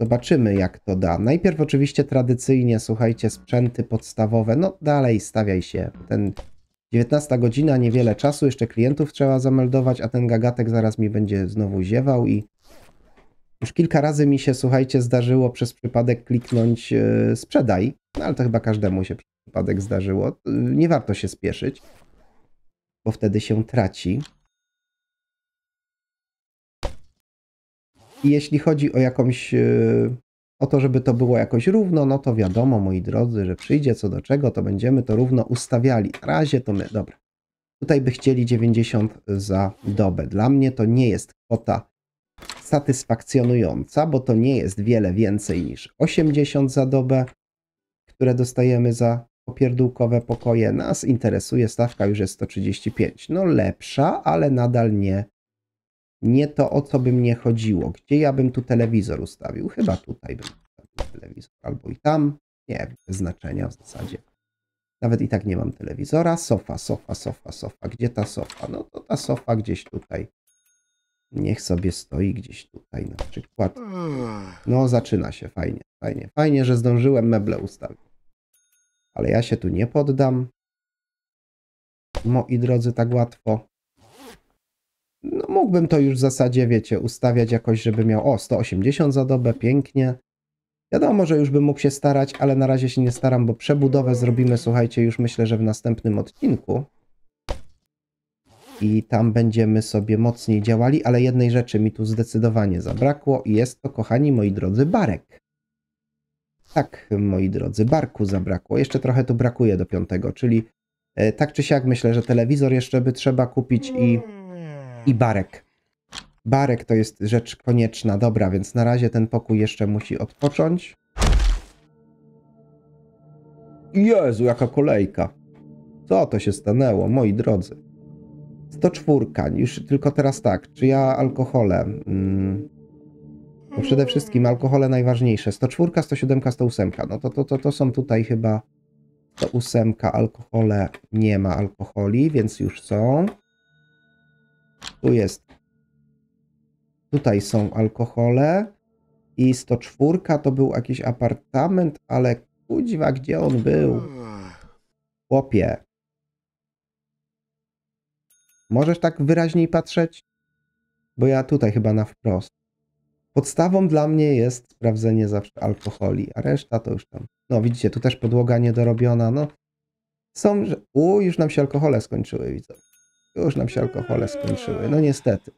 Zobaczymy, jak to da. Najpierw oczywiście tradycyjnie, słuchajcie, sprzęty podstawowe. No dalej, stawiaj się. Ten 19 godzina, niewiele czasu, jeszcze klientów trzeba zameldować, a ten gagatek zaraz mi będzie znowu ziewał i już kilka razy mi się, słuchajcie, zdarzyło przez przypadek kliknąć yy, sprzedaj, no ale to chyba każdemu się przez przypadek zdarzyło. Yy, nie warto się spieszyć, bo wtedy się traci. I jeśli chodzi o jakąś, yy, o to, żeby to było jakoś równo, no to wiadomo, moi drodzy, że przyjdzie co do czego, to będziemy to równo ustawiali. Na razie to my, dobra. Tutaj by chcieli 90 za dobę. Dla mnie to nie jest kwota satysfakcjonująca, bo to nie jest wiele więcej niż 80 za dobę, które dostajemy za popierdółkowe pokoje. Nas interesuje stawka już jest 135. No lepsza, ale nadal nie. Nie to, o co by mnie chodziło. Gdzie ja bym tu telewizor ustawił? Chyba tutaj bym ustawił telewizor. Albo i tam. Nie, bez znaczenia w zasadzie. Nawet i tak nie mam telewizora. Sofa, sofa, sofa, sofa. Gdzie ta sofa? No to ta sofa gdzieś tutaj. Niech sobie stoi gdzieś tutaj na przykład. No, zaczyna się fajnie, fajnie. Fajnie, że zdążyłem meble ustawić. Ale ja się tu nie poddam. Moi drodzy, tak łatwo. No, mógłbym to już w zasadzie, wiecie, ustawiać jakoś, żeby miał, o, 180 za dobę, pięknie. Wiadomo, że już bym mógł się starać, ale na razie się nie staram, bo przebudowę zrobimy, słuchajcie, już myślę, że w następnym odcinku i tam będziemy sobie mocniej działali, ale jednej rzeczy mi tu zdecydowanie zabrakło i jest to, kochani moi drodzy, barek. Tak, moi drodzy, barku zabrakło. Jeszcze trochę tu brakuje do piątego, czyli e, tak czy siak myślę, że telewizor jeszcze by trzeba kupić i, i barek. Barek to jest rzecz konieczna. Dobra, więc na razie ten pokój jeszcze musi odpocząć. Jezu, jaka kolejka. Co to się stanęło, moi drodzy? to czwórka, już tylko teraz tak, czy ja alkohole? Mm, bo przede wszystkim alkohole najważniejsze. 104, 107, 108. No to, to, to, to są tutaj chyba 108. Alkohole nie ma alkoholi, więc już są. Tu jest. Tutaj są alkohole. I 104 to był jakiś apartament, ale kuźwa, gdzie on był? Chłopie, Możesz tak wyraźniej patrzeć? Bo ja tutaj chyba na wprost. Podstawą dla mnie jest sprawdzenie zawsze alkoholi, a reszta to już tam. No widzicie, tu też podłoga niedorobiona, no. Są, że... U, już nam się alkohole skończyły, widzę. Już nam się alkohole skończyły, no niestety.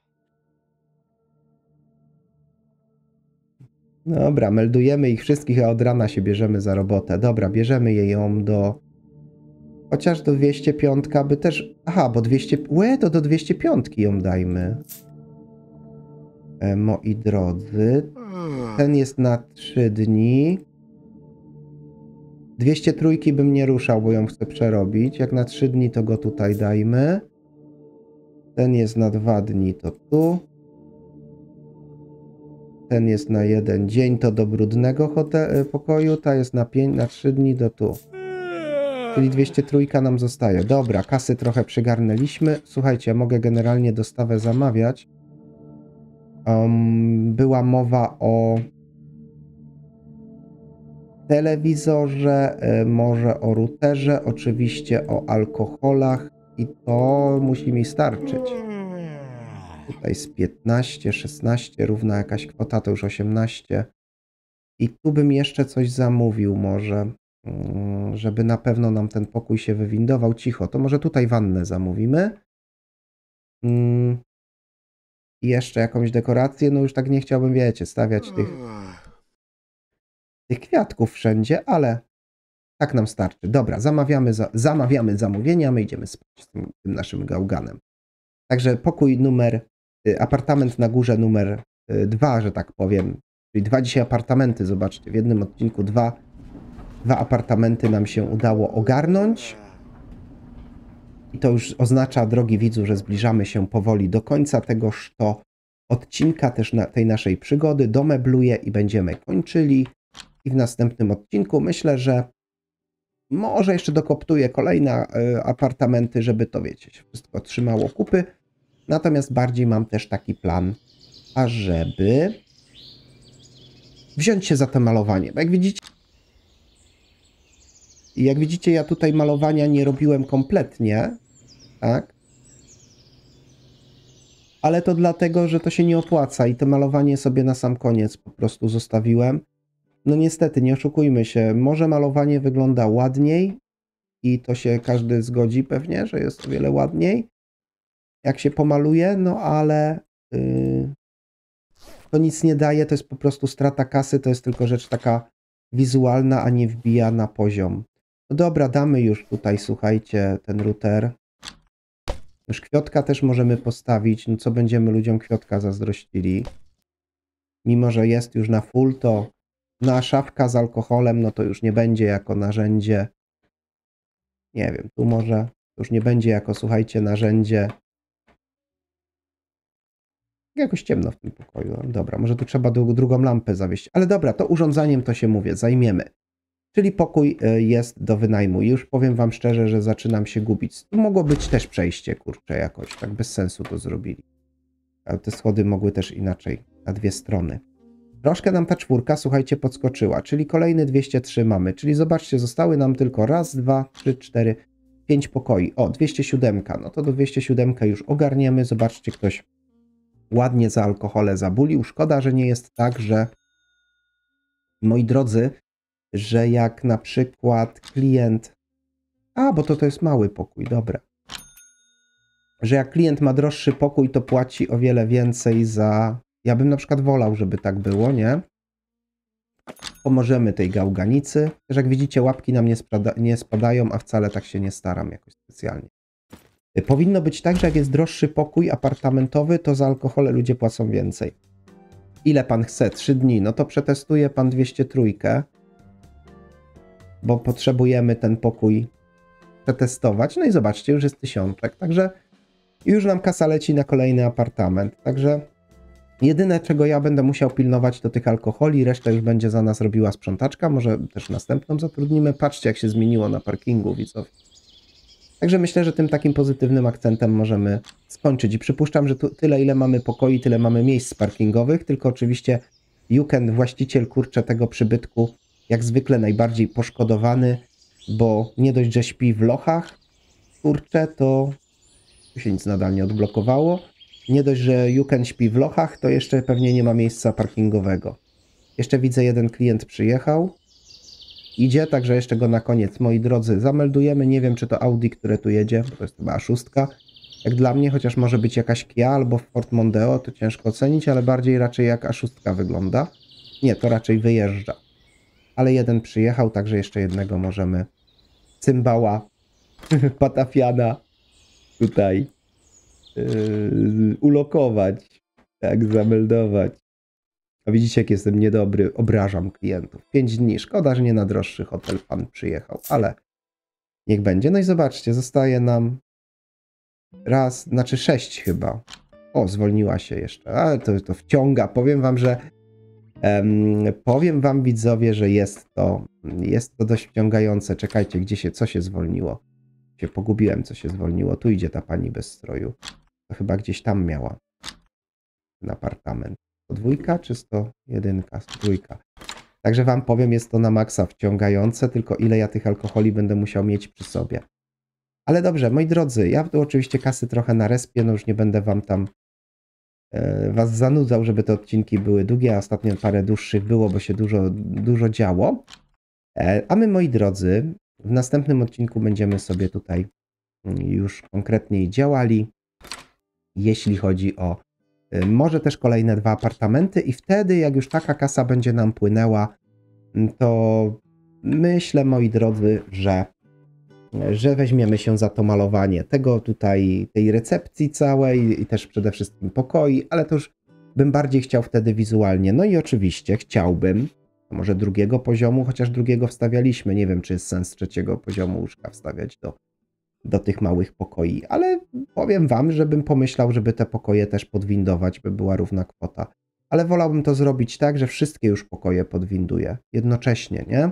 Dobra, meldujemy ich wszystkich, a od rana się bierzemy za robotę. Dobra, bierzemy je ją do Chociaż do 205 by też... Aha, bo 200... Łe, to do 205 ją dajmy. E, moi drodzy... Ten jest na 3 dni. 203 bym nie ruszał, bo ją chcę przerobić. Jak na 3 dni, to go tutaj dajmy. Ten jest na 2 dni, to tu. Ten jest na jeden dzień, to do brudnego hotel, e, pokoju. Ta jest na, pięć, na 3 dni, do tu. Czyli 203 nam zostaje. Dobra, kasy trochę przygarnęliśmy. Słuchajcie, mogę generalnie dostawę zamawiać. Um, była mowa o telewizorze, e, może o routerze, oczywiście o alkoholach i to musi mi starczyć. Tutaj z 15, 16 równa jakaś kwota, to już 18. I tu bym jeszcze coś zamówił może. Mm, żeby na pewno nam ten pokój się wywindował cicho. To może tutaj wannę zamówimy. Mm. I jeszcze jakąś dekorację. No już tak nie chciałbym, wiecie, stawiać tych, tych kwiatków wszędzie, ale tak nam starczy. Dobra, zamawiamy, zamawiamy zamówienia, my idziemy spać z tym, tym naszym gałganem. Także pokój numer, y, apartament na górze numer y, dwa, że tak powiem. Czyli dwa dzisiaj apartamenty, zobaczcie, w jednym odcinku dwa Dwa apartamenty nam się udało ogarnąć. I to już oznacza, drogi widzu, że zbliżamy się powoli do końca tegoż to odcinka, też na tej naszej przygody. Domebluję i będziemy kończyli. I w następnym odcinku myślę, że może jeszcze dokoptuję kolejne e, apartamenty, żeby to, wiecie, wszystko trzymało kupy. Natomiast bardziej mam też taki plan, ażeby wziąć się za to malowanie. Bo jak widzicie, i jak widzicie, ja tutaj malowania nie robiłem kompletnie, tak? Ale to dlatego, że to się nie opłaca i to malowanie sobie na sam koniec po prostu zostawiłem. No niestety, nie oszukujmy się, może malowanie wygląda ładniej i to się każdy zgodzi pewnie, że jest o wiele ładniej, jak się pomaluje, no ale yy, to nic nie daje, to jest po prostu strata kasy, to jest tylko rzecz taka wizualna, a nie wbija na poziom. No dobra, damy już tutaj, słuchajcie, ten router. Już kwiatka też możemy postawić. No co będziemy ludziom kwiatka zazdrościli? Mimo, że jest już na full, to na szafka z alkoholem, no to już nie będzie jako narzędzie. Nie wiem, tu może już nie będzie jako, słuchajcie, narzędzie. Jakoś ciemno w tym pokoju. Dobra, może tu trzeba drugą lampę zawieść. Ale dobra, to urządzeniem to się mówię, zajmiemy. Czyli pokój e, jest do wynajmu. I już powiem wam szczerze, że zaczynam się gubić. Tu mogło być też przejście, kurczę, jakoś. Tak bez sensu to zrobili. Ale te schody mogły też inaczej, na dwie strony. Troszkę nam ta czwórka, słuchajcie, podskoczyła, czyli kolejny 203 mamy. Czyli zobaczcie, zostały nam tylko raz, dwa, trzy, cztery, pięć pokoi. O, 207. No to do 207 już ogarniemy. Zobaczcie, ktoś ładnie za alkohole zabulił. Szkoda, że nie jest tak, że moi drodzy, że jak na przykład klient. A, bo to to jest mały pokój, dobra. Że jak klient ma droższy pokój, to płaci o wiele więcej za. Ja bym na przykład wolał, żeby tak było, nie? Pomożemy tej gałganicy. Też jak widzicie, łapki nam nie, spada, nie spadają, a wcale tak się nie staram jakoś specjalnie. Powinno być tak, że jak jest droższy pokój apartamentowy, to za alkohole ludzie płacą więcej. Ile pan chce? 3 dni. No to przetestuje pan 203 bo potrzebujemy ten pokój przetestować. No i zobaczcie, już jest tysiączek, także już nam kasa leci na kolejny apartament. Także jedyne, czego ja będę musiał pilnować, to tych alkoholi, resztę już będzie za nas robiła sprzątaczka, może też następną zatrudnimy. Patrzcie, jak się zmieniło na parkingu, widzowie. Także myślę, że tym takim pozytywnym akcentem możemy skończyć. I przypuszczam, że tu, tyle, ile mamy pokoi, tyle mamy miejsc parkingowych, tylko oczywiście Jukend, właściciel kurcze tego przybytku, jak zwykle najbardziej poszkodowany, bo nie dość, że śpi w lochach, kurczę, to się nic nadal nie odblokowało. Nie dość, że Juken śpi w lochach, to jeszcze pewnie nie ma miejsca parkingowego. Jeszcze widzę, jeden klient przyjechał. Idzie, także jeszcze go na koniec, moi drodzy, zameldujemy. Nie wiem, czy to Audi, które tu jedzie, bo to jest chyba szóstka. Jak dla mnie, chociaż może być jakaś Kia albo Ford Mondeo, to ciężko ocenić, ale bardziej raczej jak A6 wygląda. Nie, to raczej wyjeżdża ale jeden przyjechał, także jeszcze jednego możemy. Cymbała, patafiana tutaj yy, ulokować, tak, zameldować. A widzicie, jak jestem niedobry, obrażam klientów. Pięć dni, szkoda, że nie na droższy hotel pan przyjechał, ale niech będzie. No i zobaczcie, zostaje nam raz, znaczy sześć chyba. O, zwolniła się jeszcze, ale to, to wciąga. Powiem wam, że Powiem wam widzowie, że jest to, jest to dość wciągające. Czekajcie, gdzie się, co się zwolniło? Się pogubiłem, co się zwolniło. Tu idzie ta pani bez stroju. To chyba gdzieś tam miała ten apartament. To dwójka czy jedynka? Dwójka. Także wam powiem, jest to na maksa wciągające, tylko ile ja tych alkoholi będę musiał mieć przy sobie. Ale dobrze, moi drodzy, ja tu oczywiście kasy trochę na respie, no już nie będę wam tam E, was zanudzał, żeby te odcinki były długie, a ostatnio parę dłuższych było, bo się dużo, dużo działo. E, a my, moi drodzy, w następnym odcinku będziemy sobie tutaj mm, już konkretniej działali, jeśli chodzi o e, może też kolejne dwa apartamenty i wtedy, jak już taka kasa będzie nam płynęła, mm, to myślę, moi drodzy, że że weźmiemy się za to malowanie tego tutaj, tej recepcji całej i też przede wszystkim pokoi, ale to już bym bardziej chciał wtedy wizualnie. No i oczywiście chciałbym, może drugiego poziomu, chociaż drugiego wstawialiśmy. Nie wiem, czy jest sens trzeciego poziomu łóżka wstawiać do, do tych małych pokoi, ale powiem wam, żebym pomyślał, żeby te pokoje też podwindować, by była równa kwota. Ale wolałbym to zrobić tak, że wszystkie już pokoje podwinduję jednocześnie, nie?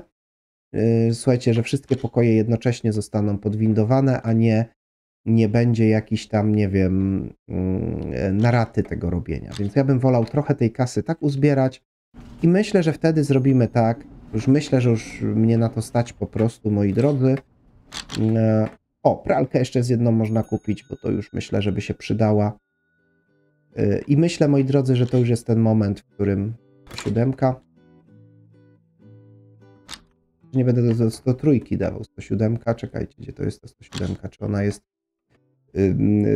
Y, słuchajcie, że wszystkie pokoje jednocześnie zostaną podwindowane, a nie, nie będzie jakiś tam, nie wiem, mm, naraty tego robienia. Więc ja bym wolał trochę tej kasy tak uzbierać i myślę, że wtedy zrobimy tak. Już myślę, że już mnie na to stać po prostu, moi drodzy. Y, o, pralkę jeszcze z jedną można kupić, bo to już myślę, żeby się przydała. Y, I myślę, moi drodzy, że to już jest ten moment, w którym siódemka nie będę do, 103 trójki dawał. 107, czekajcie, gdzie to jest ta 107, czy ona jest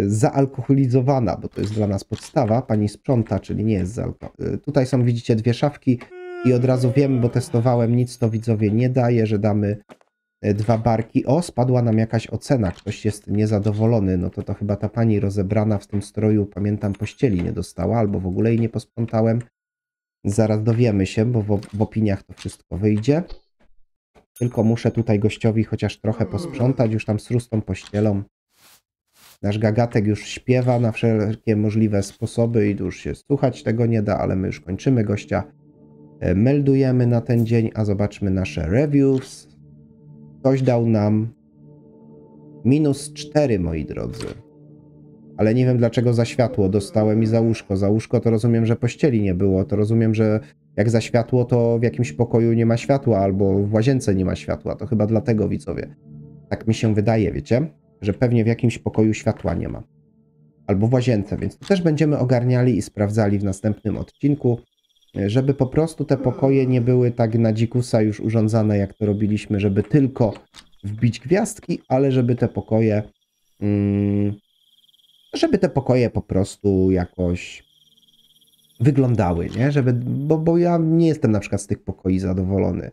zaalkoholizowana, bo to jest dla nas podstawa. Pani sprząta, czyli nie jest zaalkoholizowana. Y, tutaj są, widzicie, dwie szafki i od razu wiem, bo testowałem, nic to widzowie nie daje, że damy y, dwa barki. O, spadła nam jakaś ocena, ktoś jest niezadowolony. No to to chyba ta pani rozebrana w tym stroju, pamiętam, pościeli nie dostała, albo w ogóle jej nie posprzątałem. Zaraz dowiemy się, bo w, w opiniach to wszystko wyjdzie. Tylko muszę tutaj gościowi chociaż trochę mm. posprzątać, już tam z rustą pościelą. Nasz gagatek już śpiewa na wszelkie możliwe sposoby i już się słuchać tego nie da, ale my już kończymy gościa. E, meldujemy na ten dzień, a zobaczmy nasze reviews. Ktoś dał nam minus 4, moi drodzy. Ale nie wiem dlaczego za światło dostałem i za łóżko. Za łóżko to rozumiem, że pościeli nie było. To rozumiem, że jak za światło, to w jakimś pokoju nie ma światła albo w łazience nie ma światła. To chyba dlatego widzowie. Tak mi się wydaje, wiecie, że pewnie w jakimś pokoju światła nie ma. Albo w łazience, więc to też będziemy ogarniali i sprawdzali w następnym odcinku, żeby po prostu te pokoje nie były tak na dzikusa już urządzane, jak to robiliśmy, żeby tylko wbić gwiazdki, ale żeby te pokoje, mm, żeby te pokoje po prostu jakoś wyglądały, nie? Żeby, bo, bo ja nie jestem na przykład z tych pokoi zadowolony.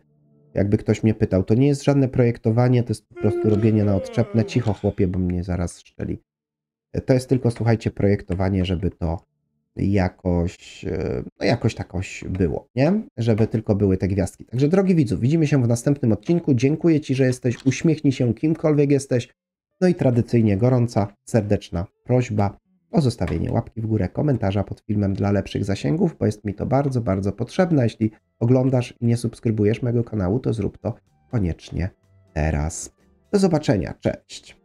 Jakby ktoś mnie pytał, to nie jest żadne projektowanie, to jest po prostu robienie na odczepne. Cicho chłopie, bo mnie zaraz szczeli. To jest tylko, słuchajcie, projektowanie, żeby to jakoś, e, no jakoś takoś było, nie? Żeby tylko były te gwiazdki. Także drogi widzu, widzimy się w następnym odcinku. Dziękuję Ci, że jesteś. Uśmiechnij się kimkolwiek jesteś. No i tradycyjnie gorąca, serdeczna prośba o zostawienie łapki w górę, komentarza pod filmem dla lepszych zasięgów, bo jest mi to bardzo, bardzo potrzebne. Jeśli oglądasz i nie subskrybujesz mojego kanału, to zrób to koniecznie teraz. Do zobaczenia, cześć!